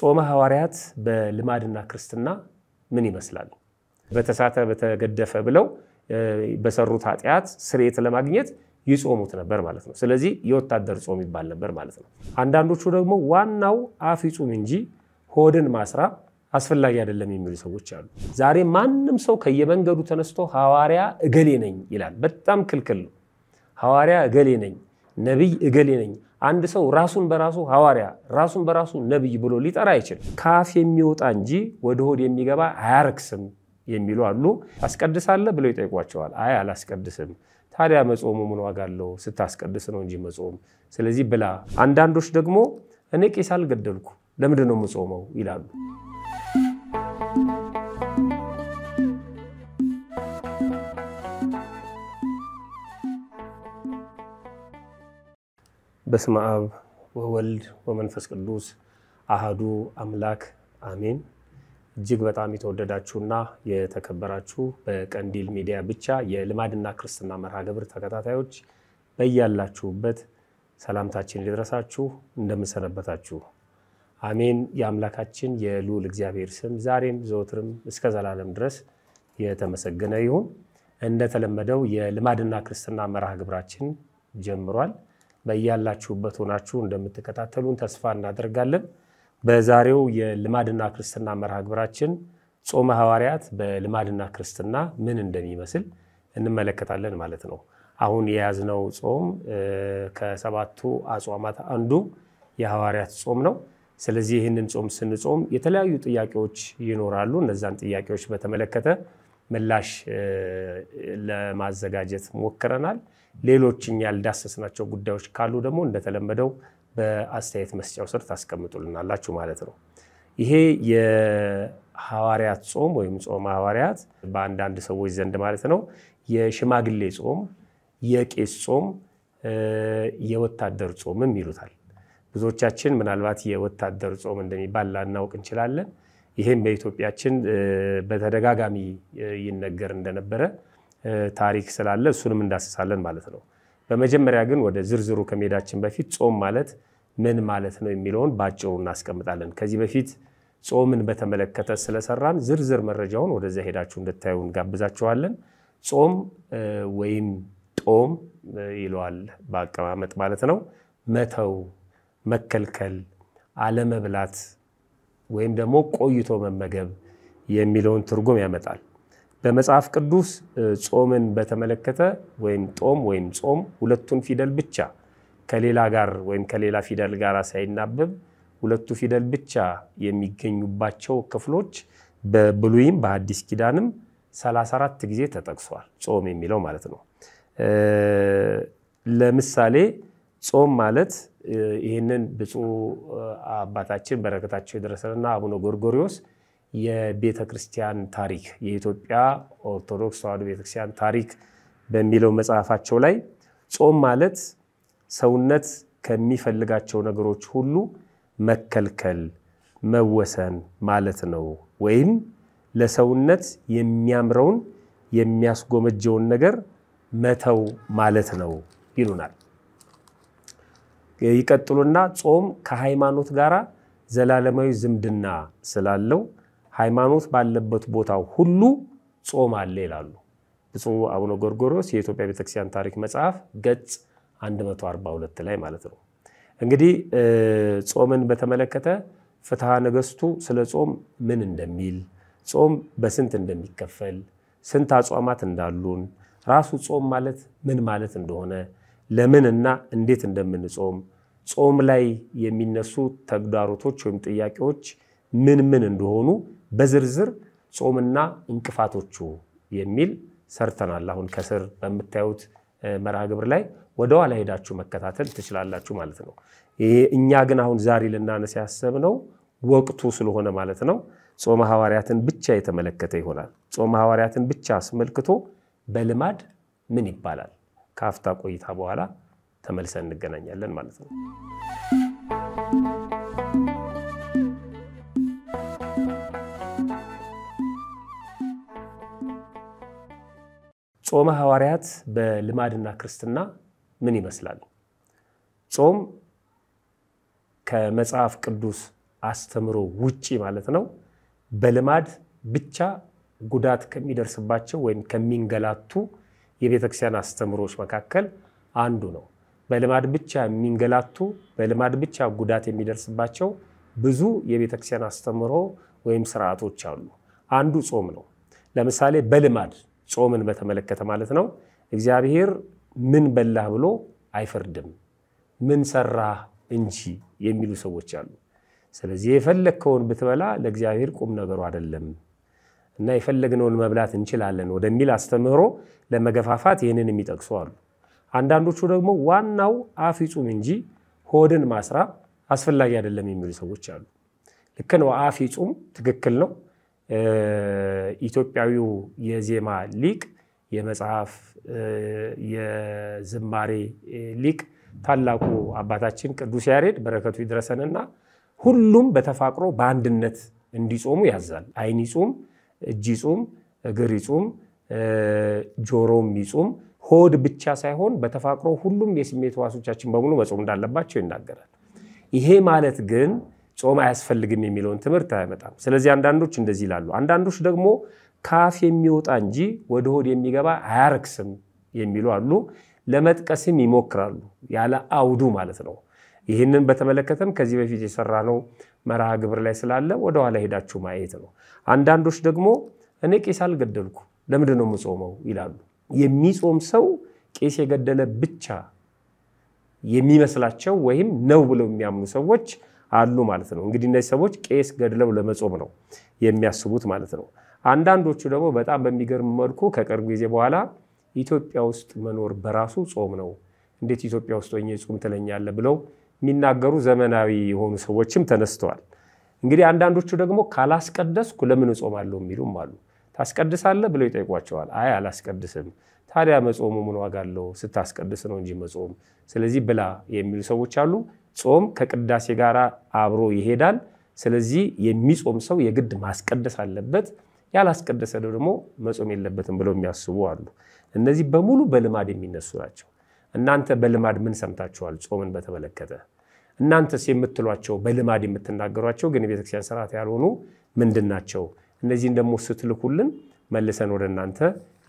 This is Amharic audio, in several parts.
ጾመ ሐዋርያት በልማድና ክርስትና ምን ይመስላል? በተሳተ በተገደፈ ብለው በሰሩት ኃጢአት ስርየት ለማግኘት ይጾሙት ነበር ማለት ነው። ስለዚህ የወታደር ጾም ይባል ነበር ማለት ነው። አንዳንዶቹ ደግሞ ዋናው አፍ ይጹም እንጂ ሆድን ማስራ አስፈላጊ አይደለም የሚሉ ሰዎች አሉ። ዛሬ ማንም ሰው ከየመንገዱ ተነስቶ ሐዋርያ እገሌ ነኝ ይላል። በጣም ክልክል ነው። ሐዋርያ እገሌ ነኝ፣ ነቢይ እገሌ ነኝ አንድ ሰው ራሱን በራሱ ሐዋርያ ራሱን በራሱ ነቢይ ብሎ ሊጠራ አይችልም። ከአፍ የሚወጣ እንጂ ወደ ሆድ የሚገባ አያረክስም የሚሉ አሉ። ታስቀድሳለህ ብለው ይጠይቋቸዋል። አይ አላስቀድስም። ታዲያ መጾሙ ምን ዋጋ አለው? ስታስቀድስ ነው እንጂ መጾም። ስለዚህ ብላ። አንዳንዶች ደግሞ እኔ ቄስ አልገደልኩ ለምንድን ነው የምጾመው ይላሉ። በስመ አብ ወወልድ ወመንፈስ ቅዱስ አህዱ አምላክ አሜን። እጅግ በጣም የተወደዳችሁና የተከበራችሁ በቀንዲል ሚዲያ ብቻ የልማድና ክርስትና መርሃ ግብር ተከታታዮች በያላችሁበት ሰላምታችን ሊደረሳችሁ እንደምንሰነበታችሁ አሜን። የአምላካችን የልዑል እግዚአብሔር ስም ዛሬም ዘወትርም እስከ ዘላለም ድረስ የተመሰገነ ይሁን። እንደተለመደው የልማድና ክርስትና መርሃ ግብራችን ጀምሯል። በያላችሁበት ሆናችሁ እንደምትከታተሉን ተስፋ እናደርጋለን። በዛሬው የልማድና ክርስትና መርሃ ግብራችን ጾመ ሐዋርያት በልማድና ክርስትና ምን እንደሚመስል እንመለከታለን ማለት ነው። አሁን የያዝነው ጾም ከሰባቱ አጽዋማት አንዱ የሐዋርያት ጾም ነው። ስለዚህ ይህንን ጾም ስንጾም የተለያዩ ጥያቄዎች ይኖራሉ። እነዛን ጥያቄዎች በተመለከተ ምላሽ ለማዘጋጀት ሞክረናል። ሌሎች እኛ ያልዳሰስናቸው ጉዳዮች ካሉ ደግሞ እንደተለመደው በአስተያየት መስጫው ስር ታስቀምጡልናላችሁ ማለት ነው። ይሄ የሐዋርያት ጾም ወይም ጾመ ሐዋርያት በአንዳንድ ሰዎች ዘንድ ማለት ነው የሽማግሌ ጾም፣ የቄስ ጾም፣ የወታደር ጾምም ይሉታል። ብዙዎቻችን ምናልባት የወታደር ጾም እንደሚባል ላናውቅ እንችላለን። ይህም በኢትዮጵያችን በተደጋጋሚ ይነገር እንደነበረ ታሪክ ስላለ እሱንም እንዳስሳለን ማለት ነው። በመጀመሪያ ግን ወደ ዝርዝሩ ከመሄዳችን በፊት ጾም ማለት ምን ማለት ነው የሚለውን በአጭሩ እናስቀምጣለን። ከዚህ በፊት ጾምን በተመለከተ ስለሰራን ዝርዝር መረጃውን ወደዚያ ሄዳችሁ እንድታዩ እንጋብዛችኋለን። ጾም ወይም ጦም ይለዋል በአቀማመጥ ማለት ነው። መተው፣ መከልከል፣ አለመብላት ወይም ደግሞ ቆይቶ መመገብ የሚለውን ትርጉም ያመጣል። በመጽሐፍ ቅዱስ ጾምን በተመለከተ ወይም ጦም ወይም ጾም ሁለቱን ፊደል ብቻ ከሌላ ጋር ወይም ከሌላ ፊደል ጋር ሳይናበብ ሁለቱ ፊደል ብቻ የሚገኙባቸው ክፍሎች በብሉይም በአዲስ ኪዳንም 34 ጊዜ ተጠቅሷል። ጾም የሚለው ማለት ነው። ለምሳሌ ጾም ማለት ይህንን ብፁዕ አባታችን በረከታቸው የደረሰንና አቡነ ጎርጎሪዎስ የቤተ ክርስቲያን ታሪክ የኢትዮጵያ ኦርቶዶክስ ተዋሕዶ ቤተክርስቲያን ታሪክ በሚለው መጽሐፋቸው ላይ ጾም ማለት ሰውነት ከሚፈልጋቸው ነገሮች ሁሉ መከልከል፣ መወሰን ማለት ነው። ወይም ለሰውነት የሚያምረውን የሚያስጎመጀውን ነገር መተው ማለት ነው ይሉናል። ይቀጥሉና ጾም ከሃይማኖት ጋር ዘላለማዊ ዝምድና ስላለው ሃይማኖት ባለበት ቦታ ሁሉ ጾም አለ ይላሉ ብፁዕ አቡነ ጎርጎሮስ የኢትዮጵያ ቤተክርስቲያን ታሪክ መጽሐፍ ገጽ 142 ላይ ማለት ነው። እንግዲህ ጾምን በተመለከተ ፍትሐ ነገሥቱ ስለ ጾም ምን እንደሚል፣ ጾም በስንት እንደሚከፈል፣ ስንት አጽዋማት እንዳሉን፣ ራሱ ጾም ማለት ምን ማለት እንደሆነ፣ ለምን እና እንዴት እንደምንጾም፣ ጾም ላይ የሚነሱ ተግዳሮቶች ወይም ጥያቄዎች ምን ምን እንደሆኑ በዝርዝር ጾምና እንቅፋቶቹ የሚል ሰርተናል። አሁን ከስር በምታዩት መርሃ ግብር ላይ ወደኋላ ሄዳችሁ መከታተል ትችላላችሁ ማለት ነው። ይሄ እኛ ግን አሁን ዛሬ ልናነሳ ያሰብነው ወቅቱ ስለሆነ ማለት ነው ጾመ ሐዋርያትን ብቻ የተመለከተ ይሆናል። ጾመ ሐዋርያትን ብቻ አስመልክቶ በልማድ ምን ይባላል? ከአፍታ ቆይታ በኋላ ተመልሰን እንገናኛለን ማለት ነው። ጾመ ሐዋርያት በልማድና ክርስትና ምን ይመስላል? ጾም ከመጽሐፍ ቅዱስ አስተምሮ ውጪ ማለት ነው። በልማድ ብቻ ጉዳት ከሚደርስባቸው ወይም ከሚንገላቱ የቤተክርስቲያን አስተምሮች መካከል አንዱ ነው። በልማድ ብቻ የሚንገላቱ በልማድ ብቻ ጉዳት የሚደርስባቸው ብዙ የቤተክርስቲያን አስተምሮ ወይም ስርዓቶች አሉ። አንዱ ጾም ነው። ለምሳሌ በልማድ ጾምን በተመለከተ ማለት ነው። እግዚአብሔር ምን በላህ ብሎ አይፈርድም፣ ምን ሰራህ እንጂ የሚሉ ሰዎች አሉ። ስለዚህ የፈለግከውን ብትበላ ለእግዚአብሔር ቁም ነገሩ አይደለም እና የፈለግነውን መብላት እንችላለን ወደሚል አስተምህሮ ለመገፋፋት ይህንን የሚጠቅሱ አሉ። አንዳንዶቹ ደግሞ ዋናው አፍ ይጹም እንጂ ሆድን ማስራብ አስፈላጊ አይደለም የሚሉ ሰዎች አሉ። ልክ ነው፣ አፍ ይጹም፣ ትክክል ነው። ኢትዮጵያዊው የዜማ ሊቅ፣ የመጽሐፍ የዝማሬ ሊቅ ታላቁ አባታችን ቅዱስ ያሬድ በረከቱ ይድረሰንና ሁሉም በተፋቅሮ በአንድነት እንዲጾሙ ያዛል። ዓይን ይጹም፣ እጅ ይጹም፣ እግር ይጹም፣ ጆሮም ይጹም። ሆድ ብቻ ሳይሆን በተፋቅሮ ሁሉም የስሜት ዋሶቻችን በሙሉ መጾም እንዳለባቸው ይናገራል። ይሄ ማለት ግን ጾም አያስፈልግም የሚለውን ትምህርት አያመጣም። ስለዚህ አንዳንዶች እንደዚህ ይላሉ። አንዳንዶች ደግሞ ካፍ የሚወጣ እንጂ ወደ ሆድ የሚገባ አያረክስም የሚሉ አሉ። ለመጥቀስም ይሞክራሉ ያለ አውዱ ማለት ነው። ይህንን በተመለከተም ከዚህ በፊት የሰራነው መርሃ ግብር ላይ ስላለ ወደኋላ ሄዳችሁ ማየት ነው። አንዳንዶች ደግሞ እኔ ቄስ አልገደልኩ ለምንድን ነው የምጾመው ይላሉ። የሚጾም ሰው ቄስ የገደለ ብቻ የሚመስላቸው ወይም ነው ብለው የሚያምኑ ሰዎች አሉ ማለት ነው። እንግዲህ እነዚህ ሰዎች ቄስ ገድለው ለመጾም ነው የሚያስቡት ማለት ነው። አንዳንዶቹ ደግሞ በጣም በሚገርም መልኩ ከቅርብ ጊዜ በኋላ ኢትዮጵያ ውስጥ መኖር በራሱ ጾም ነው፣ እንዴት ኢትዮጵያ ውስጥ ሆኜ ጾም ትለኛለህ ብለው የሚናገሩ ዘመናዊ የሆኑ ሰዎችም ተነስተዋል። እንግዲህ አንዳንዶቹ ደግሞ ካላስቀደስኩ ለምን እጾማለሁ የሚሉም አሉ። ታስቀድሳለህ ብለው ይጠይቋቸዋል። አይ አላስቀድስም። ታዲያ መጾሙ ምን ዋጋ አለው? ስታስቀድስ ነው እንጂ መጾም። ስለዚህ ብላ የሚሉ ሰዎች አሉ። ጾም ከቅዳሴ ጋር አብሮ ይሄዳል። ስለዚህ የሚጾም ሰው የግድ ማስቀደስ አለበት፣ ያላስቀደሰ ደግሞ መጾም የለበትም ብለው የሚያስቡ አሉ። እነዚህ በሙሉ በልማድ የሚነሱ ናቸው። እናንተ በልማድ ምን ሰምታችኋል? ጾምን በተመለከተ እናንተስ የምትሏቸው በልማድ የምትናገሯቸው ግን የቤተክርስቲያን ስርዓት ያልሆኑ ምንድን ናቸው? እነዚህን ደግሞ ስትልኩልን መልሰን ወደ እናንተ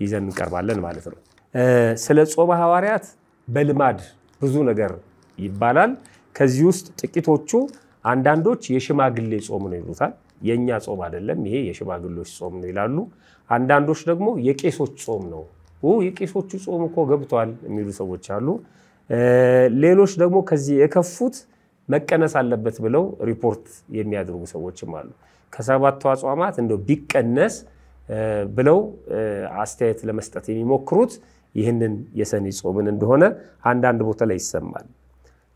ይዘን እንቀርባለን ማለት ነው። ስለ ጾመ ሐዋርያት በልማድ ብዙ ነገር ይባላል። ከዚህ ውስጥ ጥቂቶቹ አንዳንዶች የሽማግሌ ጾም ነው ይሉታል። የእኛ ጾም አይደለም ይሄ የሽማግሌዎች ጾም ነው ይላሉ። አንዳንዶች ደግሞ የቄሶች ጾም ነው፣ የቄሶቹ ጾም እኮ ገብቷል የሚሉ ሰዎች አሉ። ሌሎች ደግሞ ከዚህ የከፉት መቀነስ አለበት ብለው ሪፖርት የሚያደርጉ ሰዎችም አሉ። ከሰባቱ አጽዋማት እንደው ቢቀነስ ብለው አስተያየት ለመስጠት የሚሞክሩት ይህንን የሰኔ ጾምን እንደሆነ አንዳንድ ቦታ ላይ ይሰማል።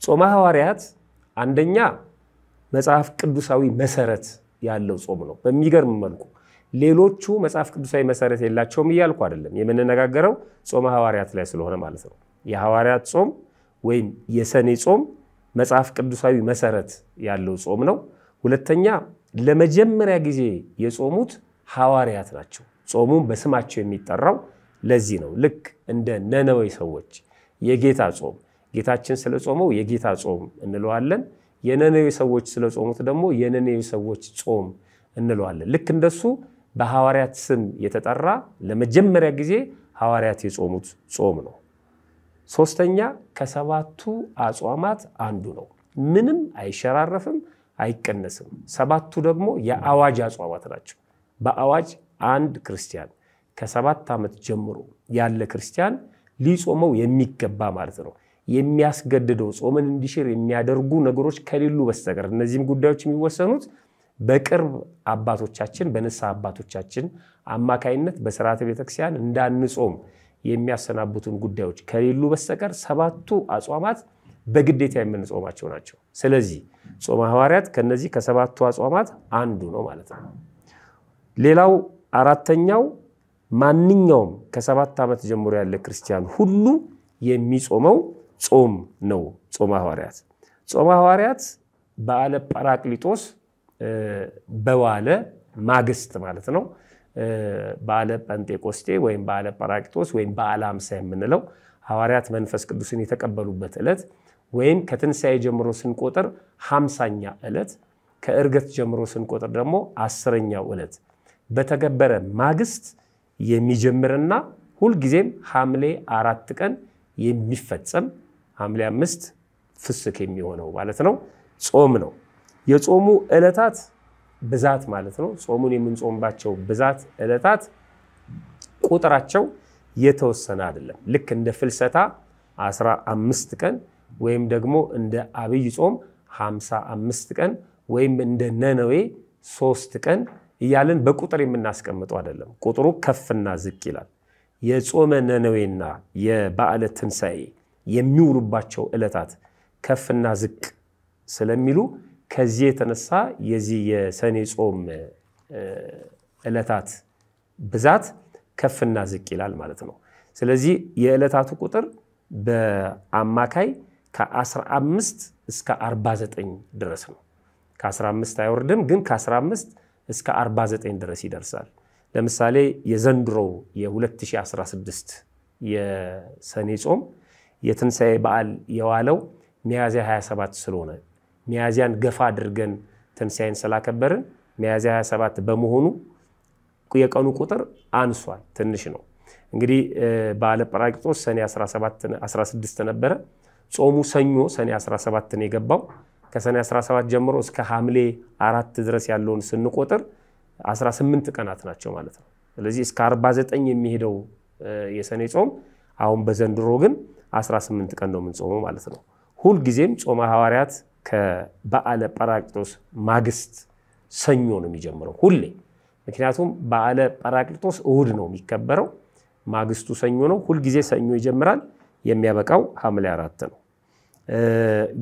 ጾመ ሐዋርያት አንደኛ መጽሐፍ ቅዱሳዊ መሰረት ያለው ጾም ነው። በሚገርም መልኩ ሌሎቹ መጽሐፍ ቅዱሳዊ መሰረት የላቸውም እያልኩ አይደለም። የምንነጋገረው ጾመ ሐዋርያት ላይ ስለሆነ ማለት ነው። የሐዋርያት ጾም ወይም የሰኔ ጾም መጽሐፍ ቅዱሳዊ መሰረት ያለው ጾም ነው። ሁለተኛ ለመጀመሪያ ጊዜ የጾሙት ሐዋርያት ናቸው። ጾሙም በስማቸው የሚጠራው ለዚህ ነው። ልክ እንደ ነነዌ ሰዎች የጌታ ጾም ጌታችን ስለ ጾመው የጌታ ጾም እንለዋለን። የነነዌ ሰዎች ስለ ጾሙት ደግሞ የነነዌ ሰዎች ጾም እንለዋለን። ልክ እንደሱ በሐዋርያት ስም የተጠራ ለመጀመሪያ ጊዜ ሐዋርያት የጾሙት ጾም ነው። ሶስተኛ ከሰባቱ አጽዋማት አንዱ ነው። ምንም አይሸራረፍም፣ አይቀነስም። ሰባቱ ደግሞ የአዋጅ አጽዋማት ናቸው። በአዋጅ አንድ ክርስቲያን ከሰባት ዓመት ጀምሮ ያለ ክርስቲያን ሊጾመው የሚገባ ማለት ነው። የሚያስገድደው ጾምን እንዲሽር የሚያደርጉ ነገሮች ከሌሉ በስተቀር እነዚህም ጉዳዮች የሚወሰኑት በቅርብ አባቶቻችን በንስሐ አባቶቻችን አማካይነት በስርዓተ ቤተክርስቲያን እንዳንጾም የሚያሰናብቱን ጉዳዮች ከሌሉ በስተቀር ሰባቱ አጽዋማት በግዴታ የምንጾማቸው ናቸው። ስለዚህ ጾመ ሐዋርያት ከነዚህ ከሰባቱ አጽዋማት አንዱ ነው ማለት ነው። ሌላው አራተኛው ማንኛውም ከሰባት ዓመት ጀምሮ ያለ ክርስቲያን ሁሉ የሚጾመው ጾም ነው። ጾመ ሐዋርያት ጾመ ሐዋርያት በዓለ ጳራቅሊጦስ በዋለ ማግስት ማለት ነው። በዓለ ጴንጤቆስቴ ወይም በዓለ ጳራቅሊጦስ ወይም በዓለ አምሳ የምንለው ሐዋርያት መንፈስ ቅዱስን የተቀበሉበት ዕለት ወይም ከትንሣኤ ጀምሮ ስንቆጥር ሃምሳኛ ዕለት ከእርገት ጀምሮ ስንቆጥር ደግሞ አስረኛው ዕለት በተከበረ ማግስት የሚጀምርና ሁልጊዜም ሐምሌ አራት ቀን የሚፈጸም ሐምሌ አምስት ፍስክ የሚሆነው ማለት ነው ጾም ነው። የጾሙ ዕለታት ብዛት ማለት ነው። ጾሙን የምንጾምባቸው ብዛት ዕለታት ቁጥራቸው የተወሰነ አይደለም። ልክ እንደ ፍልሰታ 15 ቀን ወይም ደግሞ እንደ አብይ ጾም 55 ቀን ወይም እንደ ነነዌ ሶስት ቀን እያለን በቁጥር የምናስቀምጠው አይደለም። ቁጥሩ ከፍና ዝቅ ይላል። የጾመ ነነዌና የበዓለ ትንሣኤ የሚውሉባቸው ዕለታት ከፍና ዝቅ ስለሚሉ ከዚህ የተነሳ የዚህ የሰኔ ጾም ዕለታት ብዛት ከፍና ዝቅ ይላል ማለት ነው። ስለዚህ የዕለታቱ ቁጥር በአማካይ ከ15 እስከ 49 ድረስ ነው። ከ15 አይወርድም፣ ግን ከ15 እስከ 49 ድረስ ይደርሳል። ለምሳሌ የዘንድሮው የ2016 የሰኔ ጾም የትንሣኤ በዓል የዋለው ሚያዝያ 27 ስለሆነ ሚያዝያን ገፋ አድርገን ትንሣኤን ስላከበርን ሚያዝያ 27 በመሆኑ የቀኑ ቁጥር አንሷል፣ ትንሽ ነው። እንግዲህ በዓለ ጰራቅሊጦስ ሰኔ 16 ነበረ። ጾሙ ሰኞ ሰኔ 17 ነው የገባው። ከሰኔ 17 ጀምሮ እስከ ሐምሌ አራት ድረስ ያለውን ስንቆጥር 18 ቀናት ናቸው ማለት ነው። ስለዚህ እስከ 49 የሚሄደው የሰኔ ጾም አሁን በዘንድሮ ግን 18 ቀን ነው የምንጾመው ማለት ነው። ሁልጊዜም ጾመ ሐዋርያት ከበዓለ ጰራቅሊጦስ ማግስት ሰኞ ነው የሚጀምረው ሁሌ። ምክንያቱም በዓለ ጰራቅሊጦስ እሁድ ነው የሚከበረው፣ ማግስቱ ሰኞ ነው። ሁልጊዜ ሰኞ ይጀምራል፣ የሚያበቃው ሐምሌ አራት ነው።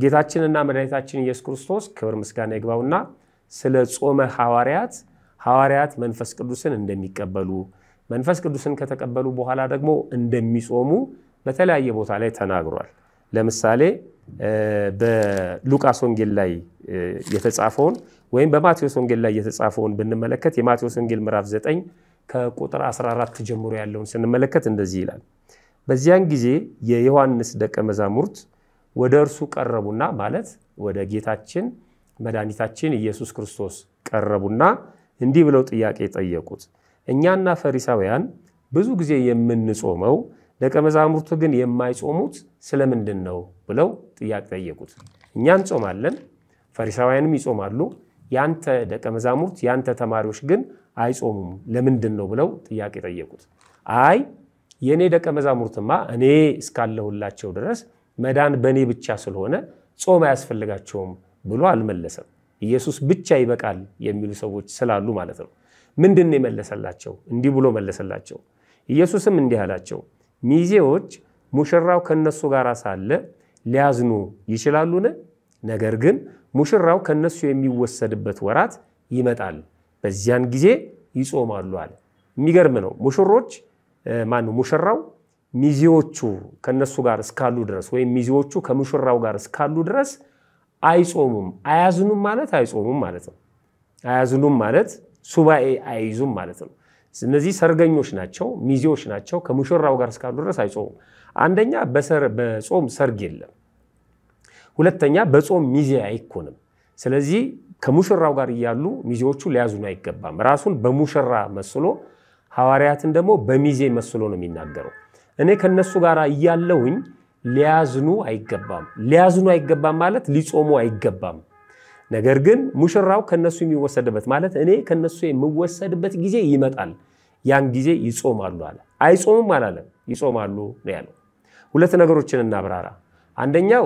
ጌታችንና መድኃኒታችን ኢየሱስ ክርስቶስ ክብር ምስጋና ይግባውና ስለ ጾመ ሐዋርያት ሐዋርያት መንፈስ ቅዱስን እንደሚቀበሉ መንፈስ ቅዱስን ከተቀበሉ በኋላ ደግሞ እንደሚጾሙ በተለያየ ቦታ ላይ ተናግሯል። ለምሳሌ በሉቃስ ወንጌል ላይ የተጻፈውን ወይም በማቴዎስ ወንጌል ላይ የተጻፈውን ብንመለከት የማቴዎስ ወንጌል ምዕራፍ 9 ከቁጥር 14 ጀምሮ ያለውን ስንመለከት እንደዚህ ይላል። በዚያን ጊዜ የዮሐንስ ደቀ መዛሙርት ወደ እርሱ ቀረቡና፣ ማለት ወደ ጌታችን መድኃኒታችን ኢየሱስ ክርስቶስ ቀረቡና እንዲህ ብለው ጥያቄ ጠየቁት። እኛና ፈሪሳውያን ብዙ ጊዜ የምንጾመው ደቀ መዛሙርቱ ግን የማይጾሙት ስለምንድን ነው ብለው ጥያቄ ጠየቁት። እኛ እንጾማለን፣ ፈሪሳውያንም ይጾማሉ፣ ያንተ ደቀ መዛሙርት ያንተ ተማሪዎች ግን አይጾሙም ለምንድን ነው ብለው ጥያቄ ጠየቁት። አይ የእኔ ደቀ መዛሙርትማ እኔ እስካለሁላቸው ድረስ መዳን በእኔ ብቻ ስለሆነ ጾም አያስፈልጋቸውም ብሎ አልመለሰም። ኢየሱስ ብቻ ይበቃል የሚሉ ሰዎች ስላሉ ማለት ነው። ምንድን ነው የመለሰላቸው? እንዲህ ብሎ መለሰላቸው። ኢየሱስም እንዲህ አላቸው ሚዜዎች ሙሽራው ከነሱ ጋር ሳለ ሊያዝኑ ይችላሉን? ነገር ግን ሙሽራው ከነሱ የሚወሰድበት ወራት ይመጣል፣ በዚያን ጊዜ ይጾማሉ አለ። የሚገርም ነው። ሙሽሮች ማን ሙሽራው ሚዜዎቹ ከነሱ ጋር እስካሉ ድረስ ወይም ሚዜዎቹ ከሙሽራው ጋር እስካሉ ድረስ አይጾሙም። አያዝኑም ማለት አይጾሙም ማለት ነው። አያዝኑም ማለት ሱባኤ አይይዙም ማለት ነው። እነዚህ ሰርገኞች ናቸው፣ ሚዜዎች ናቸው። ከሙሽራው ጋር እስካሉ ድረስ አይጾሙም። አንደኛ በጾም ሰርግ የለም። ሁለተኛ በጾም ሚዜ አይኮንም። ስለዚህ ከሙሽራው ጋር እያሉ ሚዜዎቹ ሊያዙን አይገባም። ራሱን በሙሽራ መስሎ ሐዋርያትን ደግሞ በሚዜ መስሎ ነው የሚናገረው። እኔ ከነሱ ጋር እያለውኝ ሊያዝኑ አይገባም። ሊያዝኑ አይገባም ማለት ሊጾሙ አይገባም። ነገር ግን ሙሽራው ከነሱ የሚወሰድበት ማለት እኔ ከነሱ የምወሰድበት ጊዜ ይመጣል፣ ያን ጊዜ ይጾማሉ አለ። አይጾሙም አላለም፣ ይጾማሉ ነው ያለው። ሁለት ነገሮችን እናብራራ። አንደኛው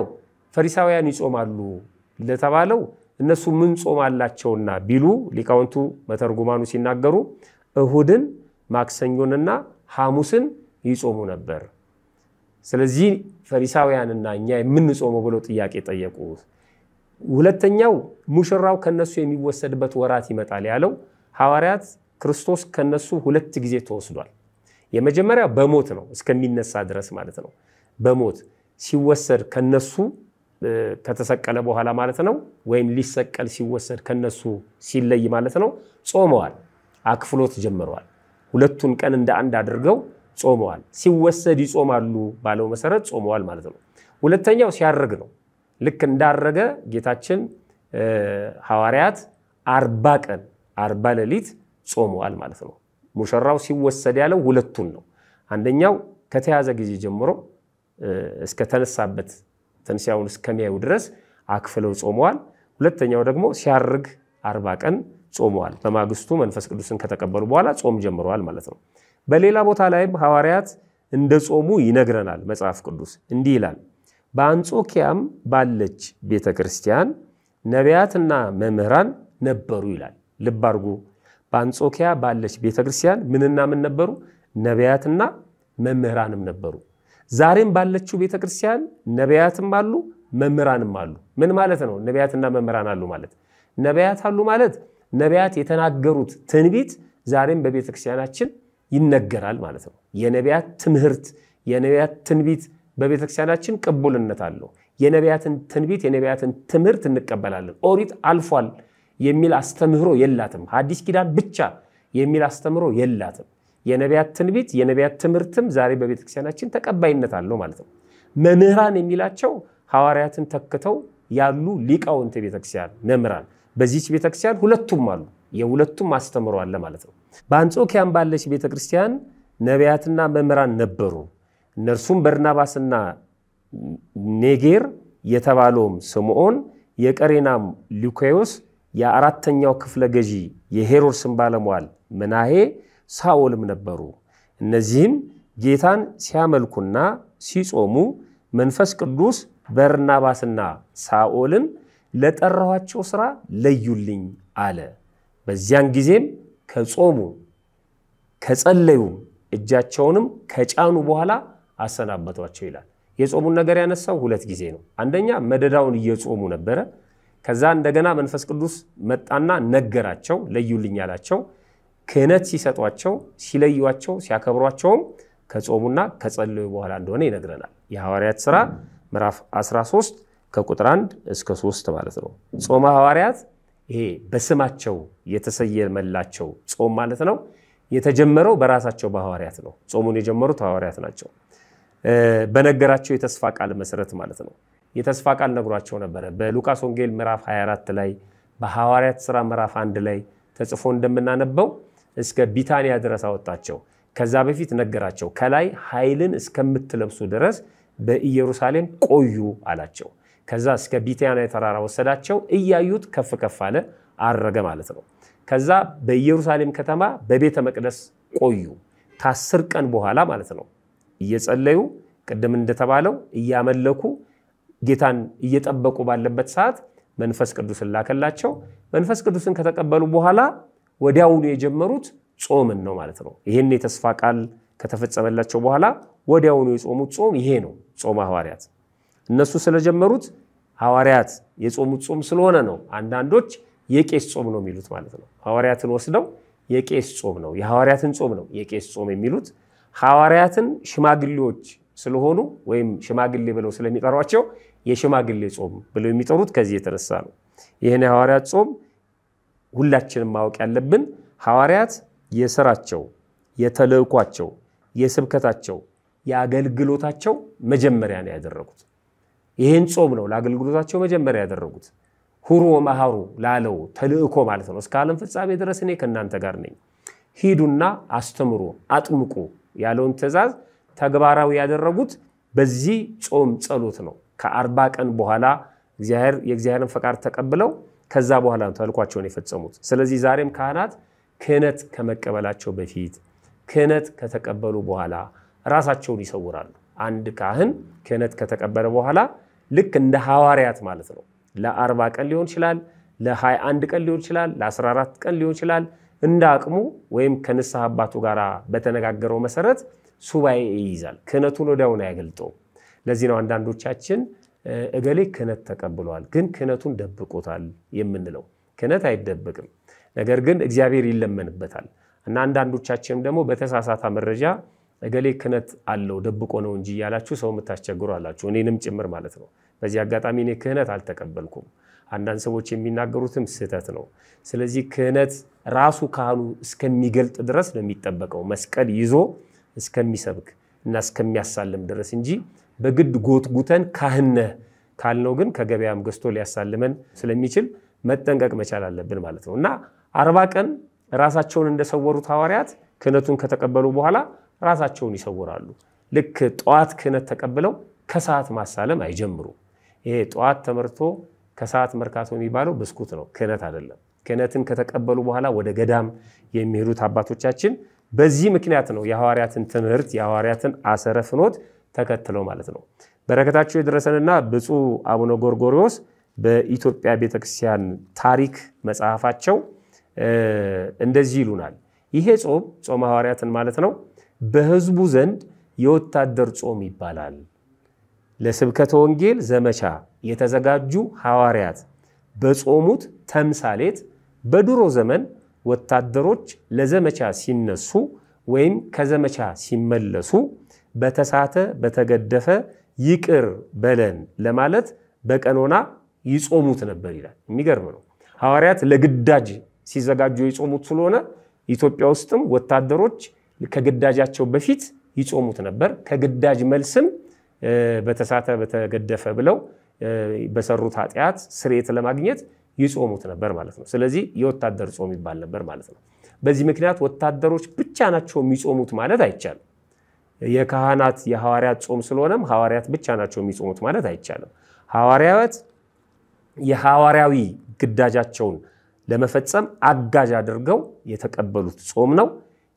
ፈሪሳውያን ይጾማሉ ለተባለው እነሱ ምን ጾም አላቸውና ቢሉ ሊቃውንቱ በተርጉማኑ ሲናገሩ እሁድን ማክሰኞንና ሐሙስን ይጾሙ ነበር። ስለዚህ ፈሪሳውያንና እኛ የምንጾመው ብለው ጥያቄ ጠየቁ። ሁለተኛው ሙሽራው ከነሱ የሚወሰድበት ወራት ይመጣል ያለው ሐዋርያት ክርስቶስ ከነሱ ሁለት ጊዜ ተወስዷል። የመጀመሪያ በሞት ነው እስከሚነሳ ድረስ ማለት ነው። በሞት ሲወሰድ ከነሱ ከተሰቀለ በኋላ ማለት ነው። ወይም ሊሰቀል ሲወሰድ ከነሱ ሲለይ ማለት ነው። ጾመዋል፣ አክፍሎት ጀምረዋል። ሁለቱን ቀን እንደ አንድ አድርገው ጾመዋል። ሲወሰድ ይጾማሉ ባለው መሰረት ጾመዋል ማለት ነው። ሁለተኛው ሲያርግ ነው። ልክ እንዳረገ ጌታችን ሐዋርያት አርባ ቀን አርባ ሌሊት ጾመዋል ማለት ነው። ሙሽራው ሲወሰድ ያለው ሁለቱን ነው። አንደኛው ከተያዘ ጊዜ ጀምሮ እስከተነሳበት ትንሣኤውን እስከሚያዩ ድረስ አክፍለው ጾመዋል። ሁለተኛው ደግሞ ሲያርግ አርባ ቀን ጾመዋል። በማግስቱ መንፈስ ቅዱስን ከተቀበሉ በኋላ ጾም ጀምረዋል ማለት ነው። በሌላ ቦታ ላይም ሐዋርያት እንደ ጾሙ ይነግረናል መጽሐፍ ቅዱስ እንዲህ ይላል በአንጾኪያም ባለች ቤተ ክርስቲያን ነቢያትና መምህራን ነበሩ ይላል። ልብ አድርጉ። በአንጾኪያ ባለች ቤተ ክርስቲያን ምንና ምን ነበሩ? ነቢያትና መምህራንም ነበሩ። ዛሬም ባለችው ቤተ ክርስቲያን ነቢያትም አሉ፣ መምህራንም አሉ። ምን ማለት ነው? ነቢያትና መምህራን አሉ ማለት ነቢያት አሉ ማለት ነቢያት የተናገሩት ትንቢት ዛሬም በቤተ ክርስቲያናችን ይነገራል ማለት ነው። የነቢያት ትምህርት የነቢያት ትንቢት በቤተክርስቲያናችን ቅቡልነት አለው። የነቢያትን ትንቢት የነቢያትን ትምህርት እንቀበላለን። ኦሪት አልፏል የሚል አስተምህሮ የላትም። ሐዲስ ኪዳን ብቻ የሚል አስተምህሮ የላትም። የነቢያት ትንቢት የነቢያት ትምህርትም ዛሬ በቤተክርስቲያናችን ተቀባይነት አለው ማለት ነው። መምህራን የሚላቸው ሐዋርያትን ተክተው ያሉ ሊቃውንት ቤተክርስቲያን መምህራን በዚች ቤተክርስቲያን ሁለቱም አሉ። የሁለቱም አስተምሮ አለ ማለት ነው። በአንጾኪያም ባለች ቤተክርስቲያን ነቢያትና መምህራን ነበሩ። እነርሱም በርናባስና ኔጌር የተባለውም ስምዖን የቀሬናም ሉኬዎስ የአራተኛው ክፍለ ገዢ የሄሮድስን ባለሟል ምናሄ ሳኦልም ነበሩ። እነዚህም ጌታን ሲያመልኩና ሲጾሙ መንፈስ ቅዱስ በርናባስና ሳኦልን ለጠራኋቸው ሥራ ለዩልኝ አለ። በዚያን ጊዜም ከጾሙ ከጸለዩ እጃቸውንም ከጫኑ በኋላ አሰናበቷቸው ይላል። የጾሙን ነገር ያነሳው ሁለት ጊዜ ነው። አንደኛ መደዳውን እየጾሙ ነበረ። ከዛ እንደገና መንፈስ ቅዱስ መጣና ነገራቸው፣ ለዩልኝ አላቸው። ክህነት ሲሰጧቸው፣ ሲለዩቸው፣ ሲያከብሯቸውም ከጾሙና ከጸለዩ በኋላ እንደሆነ ይነግረናል። የሐዋርያት ሥራ ምዕራፍ 13 ከቁጥር 1 እስከ 3 ማለት ነው። ጾመ ሐዋርያት ይሄ በስማቸው የተሰየመላቸው ጾም ማለት ነው። የተጀመረው በራሳቸው በሐዋርያት ነው። ጾሙን የጀመሩት ሐዋርያት ናቸው። በነገራቸው የተስፋ ቃል መሰረት ማለት ነው። የተስፋ ቃል ነግሯቸው ነበረ። በሉቃስ ወንጌል ምዕራፍ 24 ላይ በሐዋርያት ሥራ ምዕራፍ አንድ ላይ ተጽፎ እንደምናነበው እስከ ቢታንያ ድረስ አወጣቸው። ከዛ በፊት ነገራቸው ከላይ ኃይልን እስከምትለብሱ ድረስ በኢየሩሳሌም ቆዩ አላቸው። ከዛ እስከ ቢታንያ ተራራ ወሰዳቸው። እያዩት ከፍ ከፍ አለ አረገ ማለት ነው። ከዛ በኢየሩሳሌም ከተማ በቤተ መቅደስ ቆዩ ከአስር ቀን በኋላ ማለት ነው። እየጸለዩ ቅድም እንደተባለው እያመለኩ ጌታን እየጠበቁ ባለበት ሰዓት መንፈስ ቅዱስን ላከላቸው። መንፈስ ቅዱስን ከተቀበሉ በኋላ ወዲያውኑ የጀመሩት ጾምን ነው ማለት ነው። ይህን የተስፋ ቃል ከተፈጸመላቸው በኋላ ወዲያውኑ የጾሙት ጾም ይሄ ነው፣ ጾመ ሐዋርያት። እነሱ ስለጀመሩት ሐዋርያት የጾሙት ጾም ስለሆነ ነው። አንዳንዶች የቄስ ጾም ነው የሚሉት ማለት ነው። ሐዋርያትን ወስደው የቄስ ጾም ነው፣ የሐዋርያትን ጾም ነው የቄስ ጾም የሚሉት ሐዋርያትን ሽማግሌዎች ስለሆኑ ወይም ሽማግሌ ብለው ስለሚጠሯቸው የሽማግሌ ጾም ብለው የሚጠሩት ከዚህ የተነሳ ነው። ይህን የሐዋርያት ጾም ሁላችንም ማወቅ ያለብን ሐዋርያት የስራቸው፣ የተልእኳቸው፣ የስብከታቸው፣ የአገልግሎታቸው መጀመሪያ ነው ያደረጉት። ይህን ጾም ነው ለአገልግሎታቸው መጀመሪያ ያደረጉት። ሁሩ መሃሩ ላለው ተልእኮ ማለት ነው። እስከ ዓለም ፍጻሜ ድረስ እኔ ከእናንተ ጋር ነኝ፣ ሂዱና አስተምሩ፣ አጥምቁ ያለውን ትእዛዝ ተግባራዊ ያደረጉት በዚህ ጾም ጸሎት ነው። ከአርባ ቀን በኋላ የእግዚአብሔርን ፈቃድ ተቀብለው ከዛ በኋላ ተልኳቸውን የፈጸሙት። ስለዚህ ዛሬም ካህናት ክህነት ከመቀበላቸው በፊት ክህነት ከተቀበሉ በኋላ ራሳቸውን ይሰውራሉ። አንድ ካህን ክህነት ከተቀበለ በኋላ ልክ እንደ ሐዋርያት ማለት ነው ለአርባ ቀን ሊሆን ይችላል፣ ለሃያ ይችላል፣ ለ14 ቀን ሊሆን ይችላል፣ ለ14 ቀን ሊሆን ይችላል እንደ አቅሙ ወይም ከንስሐ አባቱ ጋር በተነጋገረው መሰረት ሱባኤ ይይዛል። ክህነቱን ወዲያውን አያገልጠውም። ለዚህ ነው አንዳንዶቻችን እገሌ ክህነት ተቀብለዋል፣ ግን ክህነቱን ደብቆታል የምንለው። ክህነት አይደበቅም፣ ነገር ግን እግዚአብሔር ይለመንበታል እና አንዳንዶቻችንም ደግሞ በተሳሳተ መረጃ እገሌ ክህነት አለው ደብቆ ነው እንጂ እያላችሁ ሰው የምታስቸግሩ አላችሁ፣ እኔንም ጭምር ማለት ነው። በዚህ አጋጣሚ እኔ ክህነት አልተቀበልኩም። አንዳንድ ሰዎች የሚናገሩትም ስህተት ነው። ስለዚህ ክህነት ራሱ ካህኑ እስከሚገልጥ ድረስ ነው የሚጠበቀው መስቀል ይዞ እስከሚሰብክ እና እስከሚያሳልም ድረስ እንጂ በግድ ጎትጉተን ካህነ ካልነው ግን ከገበያም ገዝቶ ሊያሳልመን ስለሚችል መጠንቀቅ መቻል አለብን ማለት ነው እና አርባ ቀን ራሳቸውን እንደሰወሩት ሐዋርያት ክህነቱን ከተቀበሉ በኋላ ራሳቸውን ይሰውራሉ። ልክ ጠዋት ክህነት ተቀብለው ከሰዓት ማሳለም አይጀምሩ። ይሄ ጠዋት ተመርቶ ከሰዓት መርካቶ የሚባለው ብስኩት ነው፣ ክህነት አይደለም። ክህነትን ከተቀበሉ በኋላ ወደ ገዳም የሚሄዱት አባቶቻችን በዚህ ምክንያት ነው የሐዋርያትን ትምህርት የሐዋርያትን አሰረ ፍኖት ተከትለው ማለት ነው። በረከታቸው የደረሰንና ብፁዕ አቡነ ጎርጎሪዎስ በኢትዮጵያ ቤተክርስቲያን ታሪክ መጽሐፋቸው እንደዚህ ይሉናል። ይሄ ጾም ጾመ ሐዋርያትን ማለት ነው፣ በህዝቡ ዘንድ የወታደር ጾም ይባላል። ለስብከተ ወንጌል ዘመቻ የተዘጋጁ ሐዋርያት በጾሙት ተምሳሌት በድሮ ዘመን ወታደሮች ለዘመቻ ሲነሱ ወይም ከዘመቻ ሲመለሱ በተሳተ በተገደፈ ይቅር በለን ለማለት በቀኖና ይጾሙት ነበር ይላል። የሚገርም ነው። ሐዋርያት ለግዳጅ ሲዘጋጁ ይጾሙት ስለሆነ ኢትዮጵያ ውስጥም ወታደሮች ከግዳጃቸው በፊት ይጾሙት ነበር። ከግዳጅ መልስም በተሳተ በተገደፈ ብለው በሰሩት ኃጢአት ስርየት ለማግኘት ይጾሙት ነበር ማለት ነው። ስለዚህ የወታደር ጾም ይባል ነበር ማለት ነው። በዚህ ምክንያት ወታደሮች ብቻ ናቸው የሚጾሙት ማለት አይቻልም። የካህናት የሐዋርያት ጾም ስለሆነም ሐዋርያት ብቻ ናቸው የሚጾሙት ማለት አይቻልም። ሐዋርያት የሐዋርያዊ ግዳጃቸውን ለመፈጸም አጋዥ አድርገው የተቀበሉት ጾም ነው።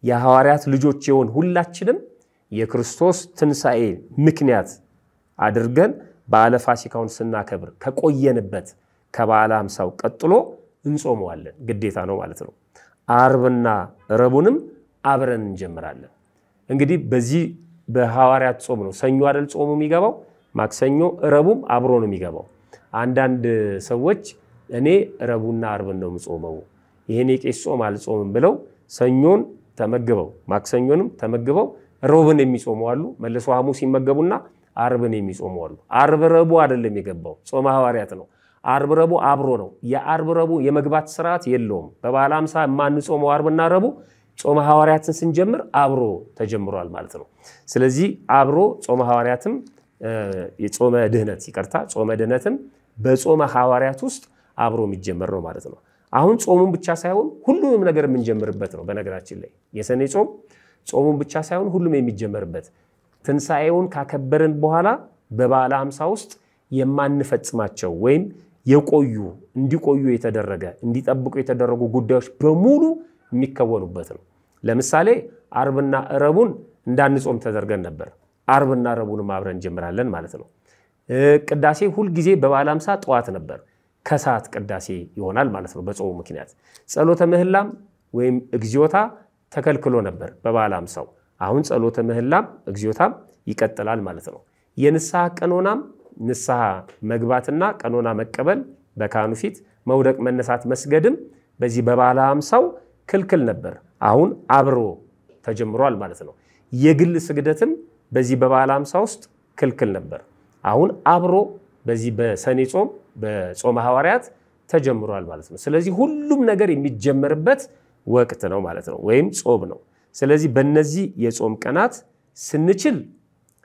የሐዋርያት ልጆች የሆን ሁላችንም የክርስቶስ ትንሣኤ ምክንያት አድርገን በዓለ ፋሲካውን ስናከብር ከቆየንበት ከበዓለ ሀምሳው ቀጥሎ እንጾመዋለን። ግዴታ ነው ማለት ነው። አርብና ረቡንም አብረን እንጀምራለን። እንግዲህ በዚህ በሐዋርያት ጾም ነው። ሰኞ አደል ጾሙ የሚገባው፣ ማክሰኞ ረቡም አብሮ ነው የሚገባው። አንዳንድ ሰዎች እኔ ረቡና አርብን ነው የምጾመው ይህን የቄስ ጾም አልጾምም ብለው ሰኞን ተመግበው ማክሰኞንም ተመግበው ሮብን የሚጾመዋሉ አሉ። መልሶ ሐሙስ ይመገቡና አርብን የሚጾሙ አሉ። አርብ ረቡዕ አይደለም የገባው ጾመ ሐዋርያት ነው። አርብ ረቡዕ አብሮ ነው። የአርብ ረቡዕ የመግባት ስርዓት የለውም። በበዓለ ሃምሳ የማንጾመው አርብና ረቡዕ ጾመ ሐዋርያትን ስንጀምር አብሮ ተጀምሯል ማለት ነው። ስለዚህ አብሮ ጾመ ሐዋርያትም የጾመ ድህነት ይቅርታ፣ ጾመ ድህነትም በጾመ ሐዋርያት ውስጥ አብሮ የሚጀመር ነው ማለት ነው። አሁን ጾሙን ብቻ ሳይሆን ሁሉንም ነገር የምንጀምርበት ነው። በነገራችን ላይ የሰኔ ጾም ጾሙን ብቻ ሳይሆን ሁሉም የሚጀመርበት ትንሣኤውን ካከበርን በኋላ በበዓለ ሃምሳ ውስጥ የማንፈጽማቸው ወይም የቆዩ እንዲቆዩ የተደረገ እንዲጠብቁ የተደረጉ ጉዳዮች በሙሉ የሚከወኑበት ነው። ለምሳሌ አርብና እረቡን እንዳንጾም ተደርገን ነበር። አርብና እረቡንም አብረን እንጀምራለን ማለት ነው። ቅዳሴ ሁልጊዜ በበዓለ ሃምሳ ጠዋት ነበር። ከሰዓት ቅዳሴ ይሆናል ማለት ነው በጾሙ ምክንያት። ጸሎተ ምህላም ወይም እግዚኦታ ተከልክሎ ነበር በበዓለ ሃምሳው አሁን ጸሎተ ምህላም እግዚኦታም ይቀጥላል ማለት ነው። የንስሐ ቀኖናም ንስሐ መግባትና ቀኖና መቀበል፣ በካህኑ ፊት መውደቅ፣ መነሳት፣ መስገድም በዚህ በባለ አምሳው ክልክል ነበር። አሁን አብሮ ተጀምሯል ማለት ነው። የግል ስግደትም በዚህ በባለ አምሳ ውስጥ ክልክል ነበር። አሁን አብሮ በዚህ በሰኔ ጾም በጾመ ሐዋርያት ተጀምሯል ማለት ነው። ስለዚህ ሁሉም ነገር የሚጀመርበት ወቅት ነው ማለት ነው፣ ወይም ጾም ነው። ስለዚህ በእነዚህ የጾም ቀናት ስንችል